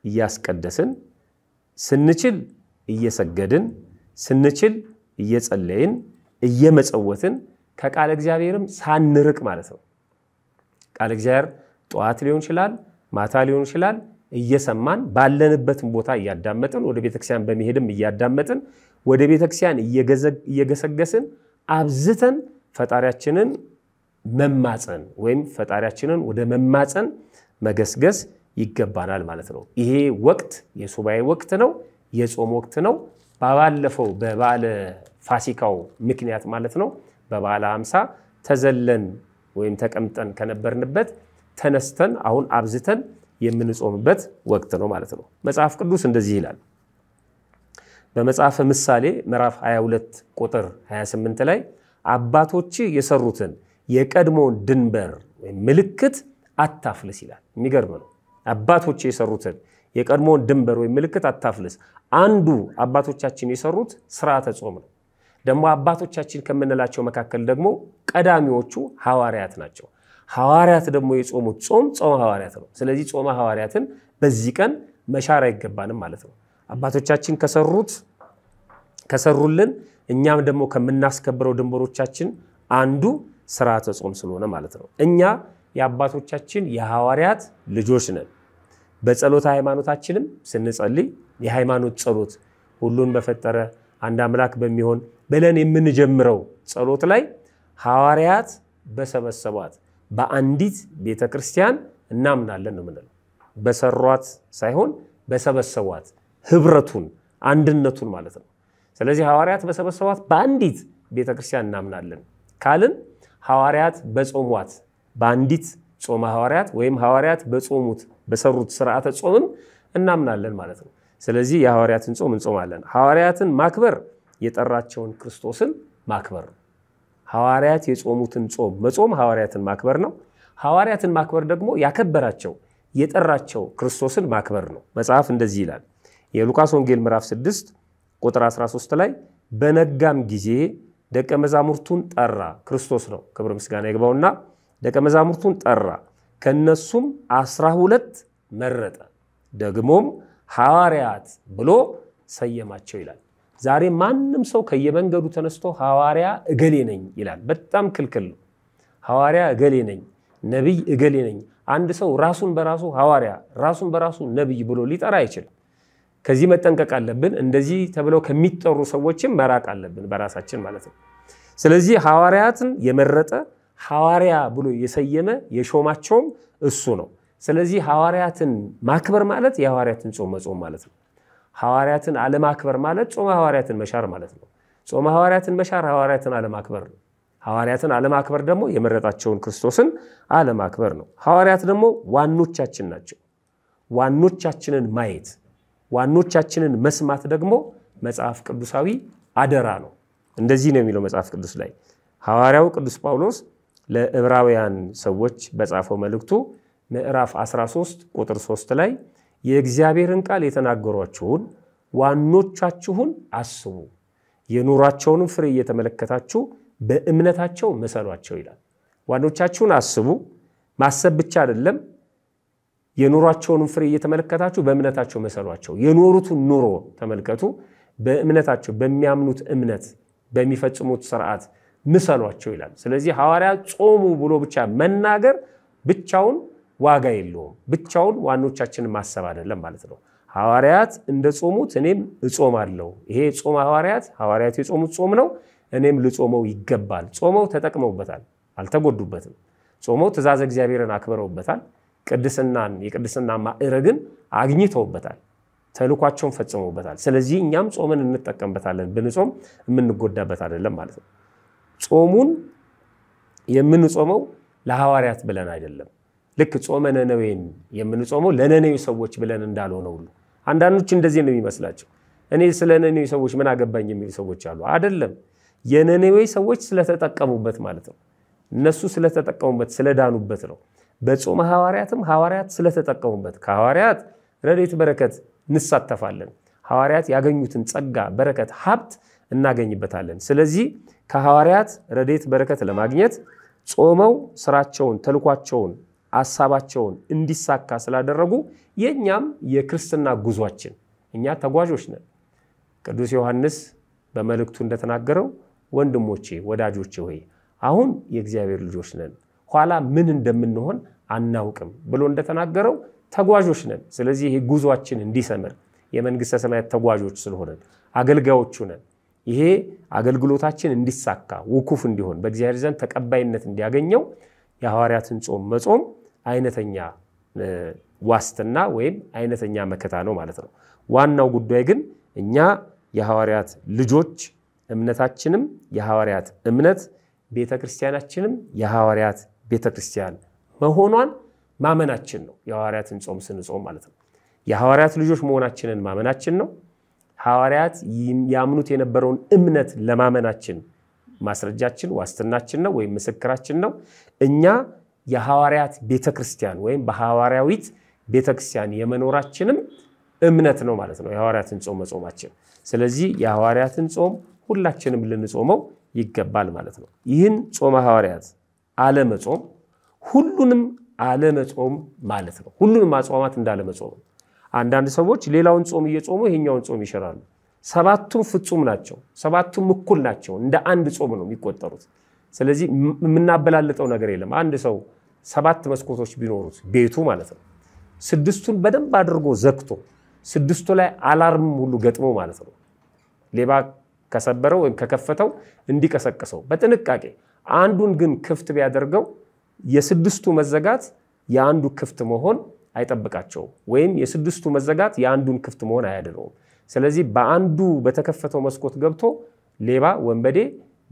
እያስቀደስን፣ ስንችል እየሰገድን፣ ስንችል እየጸለይን፣ እየመጸወትን ከቃል እግዚአብሔርም ሳንርቅ ማለት ነው። ቃል እግዚአብሔር ጠዋት ሊሆን ይችላል፣ ማታ ሊሆን ይችላል። እየሰማን ባለንበትም ቦታ እያዳመጥን ወደ ቤተክርስቲያን በመሄድም እያዳመጥን ወደ ቤተክርስቲያን እየገሰገስን አብዝተን ፈጣሪያችንን መማፀን ወይም ፈጣሪያችንን ወደ መማፀን መገስገስ ይገባናል ማለት ነው። ይሄ ወቅት የሱባኤ ወቅት ነው፣ የጾም ወቅት ነው። ባባለፈው በበዓለ ፋሲካው ምክንያት ማለት ነው በበዓለ ሃምሳ ተዘለን ወይም ተቀምጠን ከነበርንበት ተነስተን አሁን አብዝተን የምንጾምበት ወቅት ነው ማለት ነው። መጽሐፍ ቅዱስ እንደዚህ ይላል በመጽሐፈ ምሳሌ ምዕራፍ 22 ቁጥር 28 ላይ አባቶች የሰሩትን የቀድሞውን ድንበር ወይም ምልክት አታፍልስ ይላል። የሚገርም ነው። አባቶች የሰሩትን የቀድሞውን ድንበር ወይም ምልክት አታፍልስ። አንዱ አባቶቻችን የሰሩት ስርዓተ ጾም ነው። ደግሞ አባቶቻችን ከምንላቸው መካከል ደግሞ ቀዳሚዎቹ ሐዋርያት ናቸው። ሐዋርያት ደግሞ የጾሙት ጾም ጾመ ሐዋርያት ነው። ስለዚህ ጾመ ሐዋርያትን በዚህ ቀን መሻር አይገባንም ማለት ነው። አባቶቻችን ከሰሩት ከሰሩልን እኛም ደግሞ ከምናስከብረው ድንበሮቻችን አንዱ ስርዓተ ጾም ስለሆነ ማለት ነው። እኛ የአባቶቻችን የሐዋርያት ልጆች ነን። በጸሎተ ሃይማኖታችንም ስንጸልይ የሃይማኖት ጸሎት ሁሉን በፈጠረ አንድ አምላክ በሚሆን ብለን የምንጀምረው ጸሎት ላይ ሐዋርያት በሰበሰቧት በአንዲት ቤተ ክርስቲያን እናምናለን ነው ምንለው። በሰሯት ሳይሆን በሰበሰቧት ህብረቱን፣ አንድነቱን ማለት ነው። ስለዚህ ሐዋርያት በሰበሰቧት በአንዲት ቤተ ክርስቲያን እናምናለን ካልን ሐዋርያት በጾሟት በአንዲት ጾመ ሐዋርያት ወይም ሐዋርያት በጾሙት በሰሩት ስርዓተ ጾምም እናምናለን ማለት ነው። ስለዚህ የሐዋርያትን ጾም እንጾማለን። ሐዋርያትን ማክበር የጠራቸውን ክርስቶስን ማክበር ነው። ሐዋርያት የጾሙትን ጾም መጾም ሐዋርያትን ማክበር ነው። ሐዋርያትን ማክበር ደግሞ ያከበራቸው የጠራቸው ክርስቶስን ማክበር ነው። መጽሐፍ እንደዚህ ይላል። የሉቃስ ወንጌል ምዕራፍ 6 ቁጥር 13 ላይ በነጋም ጊዜ ደቀ መዛሙርቱን ጠራ። ክርስቶስ ነው ክብር ምስጋና ይግባውና ደቀ መዛሙርቱን ጠራ፣ ከነሱም አስራ ሁለት መረጠ፣ ደግሞም ሐዋርያት ብሎ ሰየማቸው ይላል። ዛሬ ማንም ሰው ከየመንገዱ ተነስቶ ሐዋርያ እገሌ ነኝ ይላል። በጣም ክልክል ነው። ሐዋርያ እገሌ ነኝ፣ ነቢይ እገሌ ነኝ። አንድ ሰው ራሱን በራሱ ሐዋርያ ራሱን በራሱ ነቢይ ብሎ ሊጠራ አይችልም። ከዚህ መጠንቀቅ አለብን። እንደዚህ ተብለው ከሚጠሩ ሰዎችም መራቅ አለብን በራሳችን ማለት ነው። ስለዚህ ሐዋርያትን የመረጠ ሐዋርያ ብሎ የሰየመ የሾማቸውም እሱ ነው። ስለዚህ ሐዋርያትን ማክበር ማለት የሐዋርያትን ጾም መጾም ማለት ነው። ሐዋርያትን አለማክበር ማለት ጾመ ሐዋርያትን መሻር ማለት ነው። ጾመ ሐዋርያትን መሻር ሐዋርያትን አለማክበር ነው። ሐዋርያትን አለማክበር ደግሞ የመረጣቸውን ክርስቶስን አለማክበር ነው። ሐዋርያት ደግሞ ዋኖቻችን ናቸው። ዋኖቻችንን ማየት ዋኖቻችንን መስማት ደግሞ መጽሐፍ ቅዱሳዊ አደራ ነው። እንደዚህ ነው የሚለው መጽሐፍ ቅዱስ ላይ ሐዋርያው ቅዱስ ጳውሎስ ለዕብራውያን ሰዎች በጻፈው መልእክቱ ምዕራፍ 13 ቁጥር 3 ላይ የእግዚአብሔርን ቃል የተናገሯችሁን ዋኖቻችሁን አስቡ፣ የኑሯቸውንም ፍሬ እየተመለከታችሁ በእምነታቸው መሰሏቸው ይላል። ዋኖቻችሁን አስቡ ማሰብ ብቻ አይደለም የኑሯቸውን ፍሬ እየተመለከታችሁ በእምነታቸው መሰሏቸው። የኖሩትን ኑሮ ተመልከቱ። በእምነታቸው በሚያምኑት እምነት በሚፈጽሙት ስርዓት ምሰሏቸው ይላል። ስለዚህ ሐዋርያ ጾሙ ብሎ ብቻ መናገር ብቻውን ዋጋ የለውም። ብቻውን ዋኖቻችንን ማሰብ አይደለም ማለት ነው። ሐዋርያት እንደ ጾሙት እኔም እጾም አለው። ይሄ ጾም ሐዋርያት ሐዋርያት የጾሙት ጾም ነው። እኔም ልጾመው ይገባል። ጾመው ተጠቅመውበታል፣ አልተጎዱበትም። ጾመው ትዛዝ እግዚአብሔርን አክብረውበታል። ቅድስናን የቅድስና ማዕረግን አግኝተውበታል፣ ተልኳቸውን ፈጽመውበታል። ስለዚህ እኛም ጾምን እንጠቀምበታለን። ብንጾም የምንጎዳበት አይደለም ማለት ነው። ጾሙን የምንጾመው ለሐዋርያት ብለን አይደለም። ልክ ጾመ ነነዌን የምንጾመው ለነነዌ ሰዎች ብለን እንዳልሆነ ሁሉ አንዳንዶች እንደዚህ ነው የሚመስላቸው። እኔ ስለ ነነዌ ሰዎች ምን አገባኝ የሚሉ ሰዎች አሉ። አይደለም፣ የነነዌ ሰዎች ስለተጠቀሙበት ማለት ነው። እነሱ ስለተጠቀሙበት ስለዳኑበት ነው። በጾመ ሐዋርያትም ሐዋርያት ስለተጠቀሙበት ከሐዋርያት ረድኤት በረከት እንሳተፋለን። ሐዋርያት ያገኙትን ጸጋ፣ በረከት፣ ሀብት እናገኝበታለን። ስለዚህ ከሐዋርያት ረድኤት በረከት ለማግኘት ጾመው ስራቸውን፣ ተልኳቸውን፣ አሳባቸውን እንዲሳካ ስላደረጉ የእኛም የክርስትና ጉዟችን እኛ ተጓዦች ነን። ቅዱስ ዮሐንስ በመልእክቱ እንደተናገረው ወንድሞቼ፣ ወዳጆቼ ሆይ አሁን የእግዚአብሔር ልጆች ነን ኋላ ምን እንደምንሆን አናውቅም ብሎ እንደተናገረው ተጓዦች ነን። ስለዚህ ይሄ ጉዟችን እንዲሰምር የመንግሥተ ሰማያት ተጓዦች ስለሆነን አገልጋዮቹ ነን። ይሄ አገልግሎታችን እንዲሳካ ውኩፍ እንዲሆን በእግዚአብሔር ዘንድ ተቀባይነት እንዲያገኘው የሐዋርያትን ጾም መጾም አይነተኛ ዋስትና ወይም አይነተኛ መከታ ነው ማለት ነው። ዋናው ጉዳይ ግን እኛ የሐዋርያት ልጆች፣ እምነታችንም የሐዋርያት እምነት፣ ቤተ ክርስቲያናችንም የሐዋርያት ቤተ ክርስቲያን መሆኗን ማመናችን ነው። የሐዋርያትን ጾም ስንጾም ማለት ነው። የሐዋርያት ልጆች መሆናችንን ማመናችን ነው። ሐዋርያት ያምኑት የነበረውን እምነት ለማመናችን ማስረጃችን፣ ዋስትናችን ነው ወይም ምስክራችን ነው። እኛ የሐዋርያት ቤተ ክርስቲያን ወይም በሐዋርያዊት ቤተ ክርስቲያን የመኖራችንም እምነት ነው ማለት ነው የሐዋርያትን ጾም መጾማችን። ስለዚህ የሐዋርያትን ጾም ሁላችንም ልንጾመው ይገባል ማለት ነው። ይህን ጾመ ሐዋርያት አለመጾም ሁሉንም አለመጾም ማለት ነው። ሁሉንም አጽዋማት እንዳለመጾም። አንዳንድ ሰዎች ሌላውን ጾም እየጾሙ ይሄኛውን ጾም ይሽራሉ። ሰባቱም ፍጹም ናቸው። ሰባቱም እኩል ናቸው። እንደ አንድ ጾም ነው የሚቆጠሩት። ስለዚህ የምናበላልጠው ነገር የለም። አንድ ሰው ሰባት መስኮቶች ቢኖሩት ቤቱ ማለት ነው ስድስቱን በደንብ አድርጎ ዘግቶ ስድስቱ ላይ አላርም ሁሉ ገጥሞ ማለት ነው ሌባ ከሰበረው ወይም ከከፈተው እንዲቀሰቅሰው በጥንቃቄ አንዱን ግን ክፍት ቢያደርገው የስድስቱ መዘጋት የአንዱ ክፍት መሆን አይጠብቃቸውም፣ ወይም የስድስቱ መዘጋት የአንዱን ክፍት መሆን አያደረውም። ስለዚህ በአንዱ በተከፈተው መስኮት ገብቶ ሌባ ወንበዴ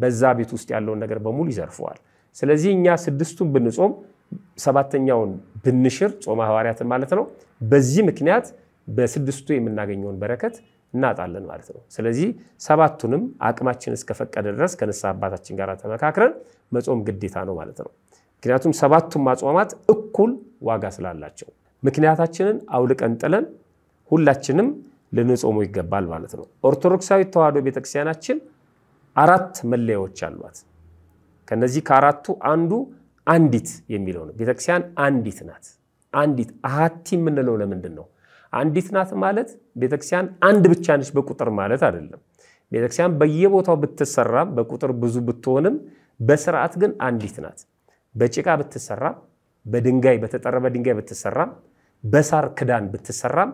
በዛ ቤት ውስጥ ያለውን ነገር በሙሉ ይዘርፈዋል። ስለዚህ እኛ ስድስቱን ብንጾም ሰባተኛውን ብንሽር ጾመ ሐዋርያትን ማለት ነው። በዚህ ምክንያት በስድስቱ የምናገኘውን በረከት እናጣለን ማለት ነው። ስለዚህ ሰባቱንም አቅማችን እስከፈቀደ ድረስ ከንስሐ አባታችን ጋር ተመካክረን መጾም ግዴታ ነው ማለት ነው። ምክንያቱም ሰባቱም አጽዋማት እኩል ዋጋ ስላላቸው ምክንያታችንን አውልቀን ጥለን ሁላችንም ልንጾሙ ይገባል ማለት ነው። ኦርቶዶክሳዊት ተዋሕዶ ቤተክርስቲያናችን አራት መለያዎች አሏት። ከነዚህ ከአራቱ አንዱ አንዲት የሚለው ነው። ቤተክርስቲያን አንዲት ናት። አንዲት አሃቲ የምንለው ለምንድን ነው? አንዲት ናት ማለት ቤተክርስቲያን አንድ ብቻ ነች በቁጥር ማለት አይደለም። ቤተክርስቲያን በየቦታው ብትሰራም በቁጥር ብዙ ብትሆንም በስርዓት ግን አንዲት ናት። በጭቃ ብትሰራም፣ በድንጋይ በተጠረበ ድንጋይ ብትሰራም፣ በሳር ክዳን ብትሰራም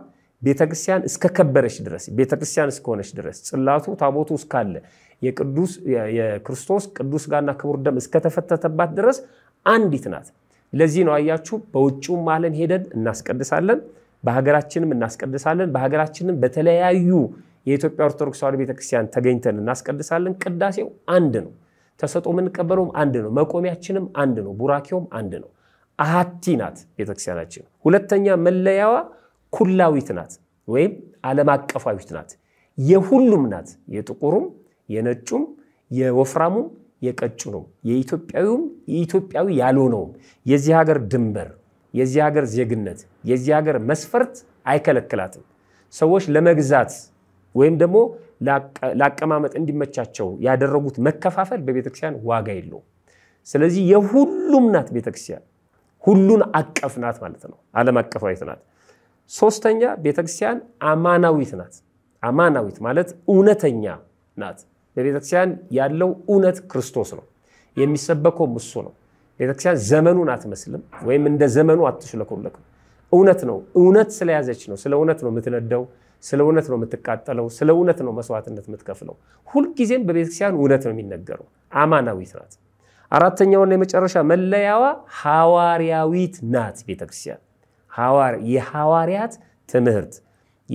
ቤተክርስቲያን እስከከበረች ድረስ ቤተክርስቲያን እስከሆነች ድረስ ጽላቱ ታቦቱ እስካለ የቅዱስ የክርስቶስ ቅዱስ ጋና ክቡር ደም እስከተፈተተባት ድረስ አንዲት ናት። ለዚህ ነው አያችሁ፣ በውጭውም ማለን ሄደን እናስቀድሳለን በሀገራችንም እናስቀድሳለን። በሀገራችንም በተለያዩ የኢትዮጵያ ኦርቶዶክስ ተዋሕዶ ቤተክርስቲያን ተገኝተን እናስቀድሳለን። ቅዳሴው አንድ ነው። ተሰጦ የምንቀበለውም አንድ ነው። መቆሚያችንም አንድ ነው። ቡራኬውም አንድ ነው። አሃቲ ናት ቤተክርስቲያናችን። ሁለተኛ መለያዋ ኩላዊት ናት ወይም ዓለም አቀፋዊት ናት። የሁሉም ናት። የጥቁሩም፣ የነጩም፣ የወፍራሙም፣ የቀጭኑም፣ የኢትዮጵያዊውም፣ የኢትዮጵያዊ ያልሆነውም የዚህ ሀገር ድንበር የዚህ ሀገር ዜግነት የዚህ ሀገር መስፈርት አይከለክላትም። ሰዎች ለመግዛት ወይም ደግሞ ለአቀማመጥ እንዲመቻቸው ያደረጉት መከፋፈል በቤተክርስቲያን ዋጋ የለውም። ስለዚህ የሁሉም ናት ቤተክርስቲያን፣ ሁሉን አቀፍ ናት ማለት ነው። ዓለም አቀፋዊት ናት። ሶስተኛ ቤተክርስቲያን አማናዊት ናት። አማናዊት ማለት እውነተኛ ናት። በቤተክርስቲያን ያለው እውነት ክርስቶስ ነው። የሚሰበከው እሱ ነው። ቤተክርስቲያን ዘመኑን አትመስልም፣ ወይም እንደ ዘመኑ አትሽለኮለክም። እውነት ነው። እውነት ስለያዘች ነው። ስለ እውነት ነው የምትነደው። ስለ እውነት ነው የምትቃጠለው። ስለ እውነት ነው መስዋዕትነት የምትከፍለው። ሁልጊዜም በቤተክርስቲያን እውነት ነው የሚነገረው። አማናዊት ናት። አራተኛውና የመጨረሻ መለያዋ ሐዋርያዊት ናት። ቤተክርስቲያን የሐዋርያት ትምህርት፣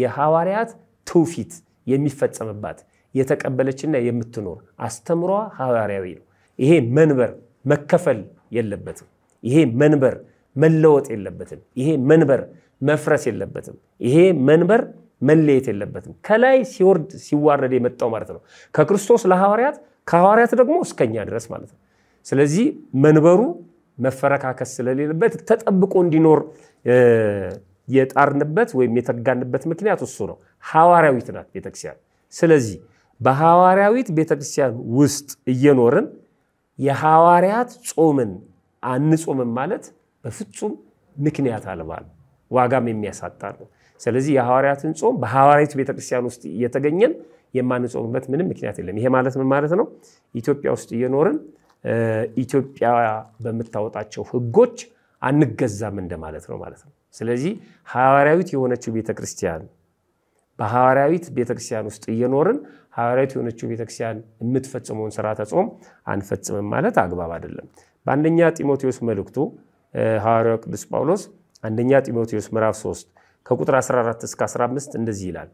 የሐዋርያት ትውፊት የሚፈጸምባት የተቀበለችና የምትኖር አስተምሯ ሐዋርያዊ ነው። ይሄ መንበር መከፈል የለበትም። ይሄ መንበር መለወጥ የለበትም። ይሄ መንበር መፍረስ የለበትም። ይሄ መንበር መለየት የለበትም። ከላይ ሲወርድ ሲዋረድ የመጣው ማለት ነው። ከክርስቶስ ለሐዋርያት ከሐዋርያት ደግሞ እስከኛ ድረስ ማለት ነው። ስለዚህ መንበሩ መፈረካከስ ስለሌለበት ተጠብቆ እንዲኖር የጣርንበት ወይም የተጋንበት ምክንያት እሱ ነው። ሐዋርያዊት ናት ቤተክርስቲያን። ስለዚህ በሐዋርያዊት ቤተክርስቲያን ውስጥ እየኖርን የሐዋርያት ጾምን አንጾምም ማለት በፍጹም ምክንያት አልባ ዋጋም የሚያሳጣ ነው። ስለዚህ የሐዋርያትን ጾም በሐዋርያቱ ቤተክርስቲያን ውስጥ እየተገኘን የማንጾምበት ምንም ምክንያት የለም። ይሄ ማለት ምን ማለት ነው? ኢትዮጵያ ውስጥ እየኖርን ኢትዮጵያ በምታወጣቸው ሕጎች አንገዛም እንደማለት ነው ማለት ነው። ስለዚህ ሐዋርያዊት የሆነችው ቤተክርስቲያን በሐዋርያዊት ቤተክርስቲያን ውስጥ እየኖርን ሐዋርያዊት የሆነችው ቤተክርስቲያን የምትፈጽመውን ስራ ተጽም አንፈጽምም ማለት አግባብ አይደለም። በአንደኛ ጢሞቴዎስ መልእክቱ ሐዋርያው ቅዱስ ጳውሎስ አንደኛ ጢሞቴዎስ ምዕራፍ 3 ከቁጥር 14 እስከ 15 እንደዚህ ይላል።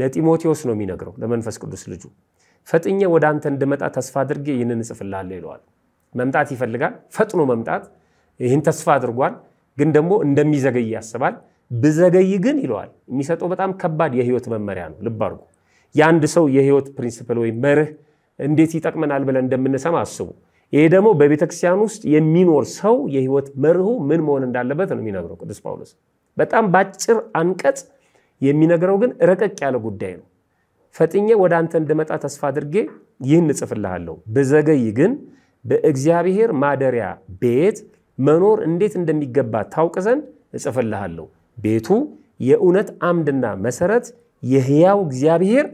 ለጢሞቴዎስ ነው የሚነግረው፣ ለመንፈስ ቅዱስ ልጁ። ፈጥኜ ወደ አንተ እንድመጣ ተስፋ አድርጌ ይህንን እጽፍልሃለሁ ይለዋል። መምጣት ይፈልጋል። ፈጥኖ መምጣት ይህን ተስፋ አድርጓል። ግን ደግሞ እንደሚዘገይ ያስባል። ብዘገይ ግን ይለዋል የሚሰጠው በጣም ከባድ የህይወት መመሪያ ነው። ልብ አድርጉ። የአንድ ሰው የህይወት ፕሪንስፕል ወይም መርህ እንዴት ይጠቅመናል ብለን እንደምንሰማ አስቡ። ይሄ ደግሞ በቤተክርስቲያን ውስጥ የሚኖር ሰው የህይወት መርሁ ምን መሆን እንዳለበት ነው የሚነግረው ቅዱስ ጳውሎስ። በጣም በአጭር አንቀጽ የሚነግረው ግን ረቀቅ ያለ ጉዳይ ነው። ፈጥኜ ወደ አንተ እንድመጣ ተስፋ አድርጌ ይህን እጽፍልሃለሁ። ብዘገይ ግን በእግዚአብሔር ማደሪያ ቤት መኖር እንዴት እንደሚገባ ታውቅ ዘንድ እጽፍልሃለሁ። ቤቱ የእውነት አምድና መሰረት የህያው እግዚአብሔር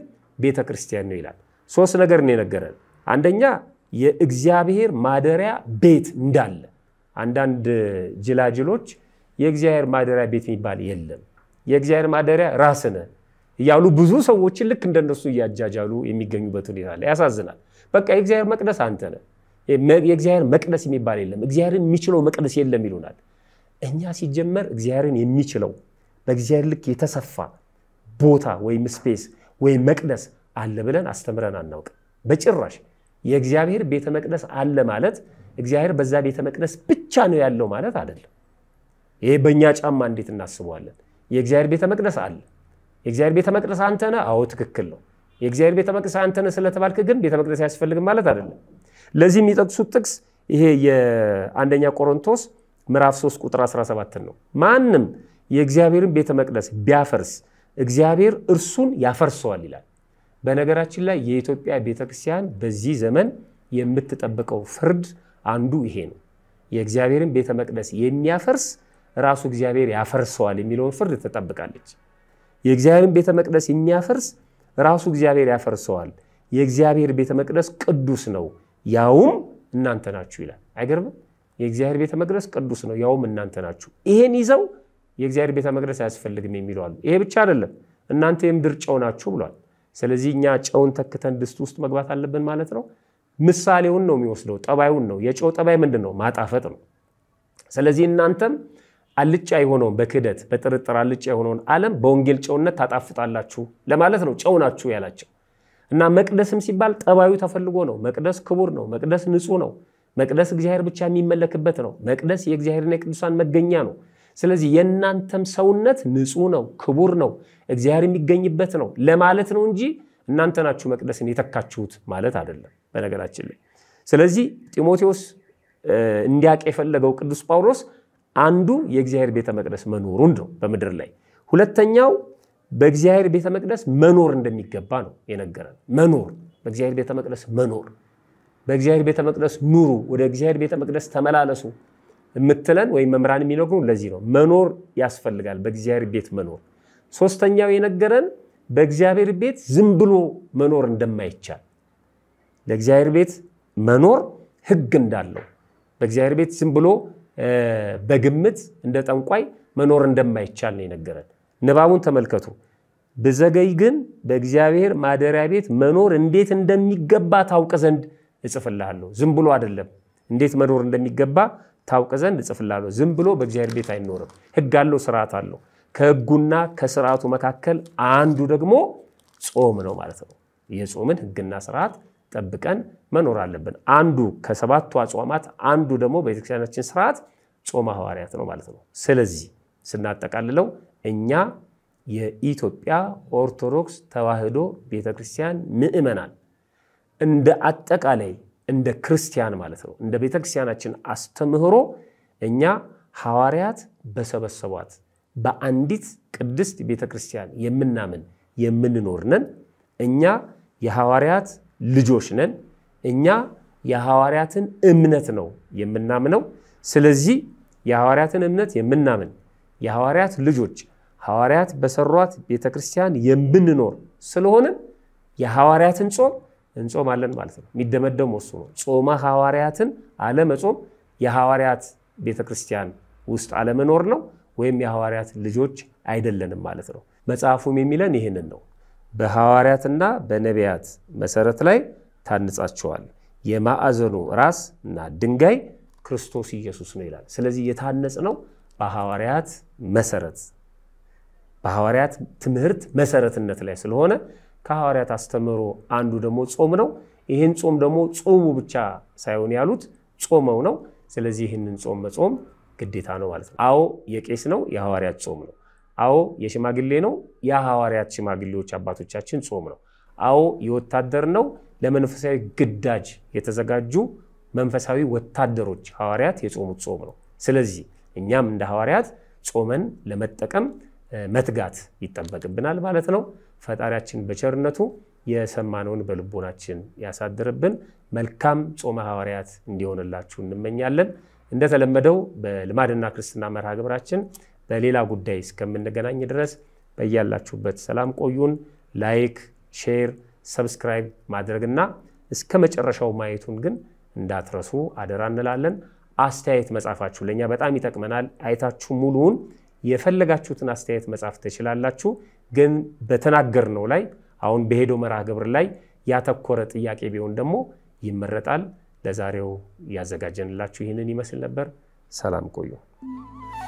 ቤተ ክርስቲያን ነው ይላል። ሶስት ነገር ነው የነገረን። አንደኛ የእግዚአብሔር ማደሪያ ቤት እንዳለ። አንዳንድ ጅላጅሎች የእግዚአብሔር ማደሪያ ቤት የሚባል የለም፣ የእግዚአብሔር ማደሪያ ራስ እያሉ ብዙ ሰዎችን ልክ እንደነሱ እያጃጃሉ የሚገኙበት ሁኔታ አለ። ያሳዝናል። በቃ የእግዚአብሔር መቅደስ አንተ ነ የእግዚአብሔር መቅደስ የሚባል የለም፣ እግዚአብሔር የሚችለው መቅደስ የለም ይሉናል። እኛ ሲጀመር እግዚአብሔርን የሚችለው በእግዚአብሔር ልክ የተሰፋ ቦታ ወይም ስፔስ ወይም መቅደስ አለ ብለን አስተምረን አናውቅ። በጭራሽ የእግዚአብሔር ቤተ መቅደስ አለ ማለት እግዚአብሔር በዛ ቤተ መቅደስ ብቻ ነው ያለው ማለት አይደለም። ይሄ በእኛ ጫማ እንዴት እናስበዋለን? የእግዚአብሔር ቤተ መቅደስ አለ። የእግዚአብሔር ቤተ መቅደስ አንተነ? አዎ ትክክል ነው። የእግዚአብሔር ቤተ መቅደስ አንተነ ስለተባልክ ግን ቤተ መቅደስ አያስፈልግም ማለት አይደለም። ለዚህ የሚጠቅሱት ጥቅስ ይሄ የአንደኛ ቆሮንቶስ ምዕራፍ 3 ቁጥር 17 ነው። ማንም የእግዚአብሔርን ቤተ መቅደስ ቢያፈርስ እግዚአብሔር እርሱን ያፈርሰዋል ይላል። በነገራችን ላይ የኢትዮጵያ ቤተክርስቲያን በዚህ ዘመን የምትጠብቀው ፍርድ አንዱ ይሄ ነው። የእግዚአብሔርን ቤተ መቅደስ የሚያፈርስ ራሱ እግዚአብሔር ያፈርሰዋል የሚለውን ፍርድ ትጠብቃለች። የእግዚአብሔርን ቤተ መቅደስ የሚያፈርስ ራሱ እግዚአብሔር ያፈርሰዋል። የእግዚአብሔር ቤተ መቅደስ ቅዱስ ነው፣ ያውም እናንተ ናችሁ ይላል። አይገርምም? የእግዚአብሔር ቤተ መቅደስ ቅዱስ ነው፣ ያውም እናንተ ናችሁ። ይሄን ይዘው የእግዚአብሔር ቤተ መቅደስ አያስፈልግም የሚሉ አሉ። ይሄ ብቻ አይደለም፣ እናንተ የምድር ጨው ናችሁ ብሏል። ስለዚህ እኛ ጨውን ተክተን ድስት ውስጥ መግባት አለብን ማለት ነው። ምሳሌውን ነው የሚወስደው፣ ጠባዩን ነው። የጨው ጠባይ ምንድን ነው? ማጣፈጥ ነው። ስለዚህ እናንተም አልጫ የሆነውን በክደት በጥርጥር አልጫ የሆነውን ዓለም በወንጌል ጨውነት ታጣፍጣላችሁ ለማለት ነው። ጨው ናችሁ ያላቸው እና መቅደስም ሲባል ጠባዩ ተፈልጎ ነው። መቅደስ ክቡር ነው። መቅደስ ንጹህ ነው። መቅደስ እግዚአብሔር ብቻ የሚመለክበት ነው። መቅደስ የእግዚአብሔርና የቅዱሳን መገኛ ነው። ስለዚህ የእናንተም ሰውነት ንጹህ ነው፣ ክቡር ነው፣ እግዚአብሔር የሚገኝበት ነው ለማለት ነው እንጂ እናንተ ናችሁ መቅደስን የተካችሁት ማለት አይደለም። በነገራችን ላይ ስለዚህ ጢሞቴዎስ እንዲያቅ የፈለገው ቅዱስ ጳውሎስ አንዱ የእግዚአብሔር ቤተ መቅደስ መኖሩን ነው በምድር ላይ ሁለተኛው በእግዚአብሔር ቤተ መቅደስ መኖር እንደሚገባ ነው የነገረን። መኖር በእግዚአብሔር ቤተ መቅደስ መኖር በእግዚአብሔር ቤተ መቅደስ ኑሩ፣ ወደ እግዚአብሔር ቤተ መቅደስ ተመላለሱ የምትለን ወይም መምህራን የሚነግሩ ለዚህ ነው። መኖር ያስፈልጋል፣ በእግዚአብሔር ቤት መኖር። ሶስተኛው የነገረን በእግዚአብሔር ቤት ዝም ብሎ መኖር እንደማይቻል ለእግዚአብሔር ቤት መኖር ሕግ እንዳለው በእግዚአብሔር ቤት ዝም ብሎ በግምት እንደ ጠንቋይ መኖር እንደማይቻል ነው የነገረን። ንባቡን ተመልከቱ። ብዘገይ ግን በእግዚአብሔር ማደሪያ ቤት መኖር እንዴት እንደሚገባ ታውቅ ዘንድ እጽፍልሃለሁ። ዝም ብሎ አይደለም፣ እንዴት መኖር እንደሚገባ ታውቅ ዘንድ እጽፍልሃለሁ። ዝም ብሎ በእግዚአብሔር ቤት አይኖርም። ህግ አለው፣ ስርዓት አለው። ከህጉና ከስርዓቱ መካከል አንዱ ደግሞ ጾም ነው ማለት ነው። የጾምን ህግና ስርዓት ጠብቀን መኖር አለብን። አንዱ ከሰባቱ አጽዋማት አንዱ ደግሞ በቤተክርስቲያናችን ስርዓት ጾመ ሐዋርያት ነው ማለት ነው። ስለዚህ ስናጠቃልለው እኛ የኢትዮጵያ ኦርቶዶክስ ተዋህዶ ቤተክርስቲያን ምዕመናን እንደ አጠቃላይ እንደ ክርስቲያን ማለት ነው እንደ ቤተ ክርስቲያናችን አስተምህሮ እኛ ሐዋርያት በሰበሰቧት በአንዲት ቅድስት ቤተ ክርስቲያን የምናምን የምንኖር ነን። እኛ የሐዋርያት ልጆች ነን። እኛ የሐዋርያትን እምነት ነው የምናምነው። ስለዚህ የሐዋርያትን እምነት የምናምን የሐዋርያት ልጆች ሐዋርያት በሰሯት ቤተ ክርስቲያን የምንኖር ስለሆነ የሐዋርያትን ጾም እንጾማለን ማለት ነው። የሚደመደሙ እሱ ነው። ጾመ ሐዋርያትን አለመጾም የሐዋርያት ቤተክርስቲያን ውስጥ አለመኖር ነው፣ ወይም የሐዋርያት ልጆች አይደለንም ማለት ነው። መጽሐፉም የሚለን ይህንን ነው። በሐዋርያትና በነቢያት መሰረት ላይ ታንጻቸዋል። የማዕዘኑ ራስ እና ድንጋይ ክርስቶስ ኢየሱስ ነው ይላል። ስለዚህ የታነጽ ነው በሐዋርያት መሰረት በሐዋርያት ትምህርት መሰረትነት ላይ ስለሆነ ከሐዋርያት አስተምህሮ አንዱ ደግሞ ጾም ነው። ይህን ጾም ደግሞ ጾሙ ብቻ ሳይሆን ያሉት ጾመው ነው። ስለዚህ ይህንን ጾም መጾም ግዴታ ነው ማለት ነው። አዎ የቄስ ነው፣ የሐዋርያት ጾም ነው። አዎ የሽማግሌ ነው፣ የሐዋርያት ሽማግሌዎች አባቶቻችን ጾም ነው። አዎ የወታደር ነው፣ ለመንፈሳዊ ግዳጅ የተዘጋጁ መንፈሳዊ ወታደሮች ሐዋርያት የጾሙት ጾም ነው። ስለዚህ እኛም እንደ ሐዋርያት ጾመን ለመጠቀም መትጋት ይጠበቅብናል ማለት ነው። ፈጣሪያችን በቸርነቱ የሰማነውን በልቦናችን ያሳድርብን። መልካም ጾመ ሐዋርያት እንዲሆንላችሁ እንመኛለን። እንደተለመደው በልማድና ክርስትና መርሃ ግብራችን በሌላ ጉዳይ እስከምንገናኝ ድረስ በያላችሁበት ሰላም ቆዩን። ላይክ፣ ሼር፣ ሰብስክራይብ ማድረግና እስከ መጨረሻው ማየቱን ግን እንዳትረሱ አደራ እንላለን። አስተያየት መጻፋችሁ ለእኛ በጣም ይጠቅመናል። አይታችሁ ሙሉውን የፈለጋችሁትን አስተያየት መጻፍ ትችላላችሁ። ግን በተናገርነው ላይ አሁን በሄደው መርሃ ግብር ላይ ያተኮረ ጥያቄ ቢሆን ደግሞ ይመረጣል። ለዛሬው ያዘጋጀንላችሁ ይህንን ይመስል ነበር። ሰላም ቆዩ።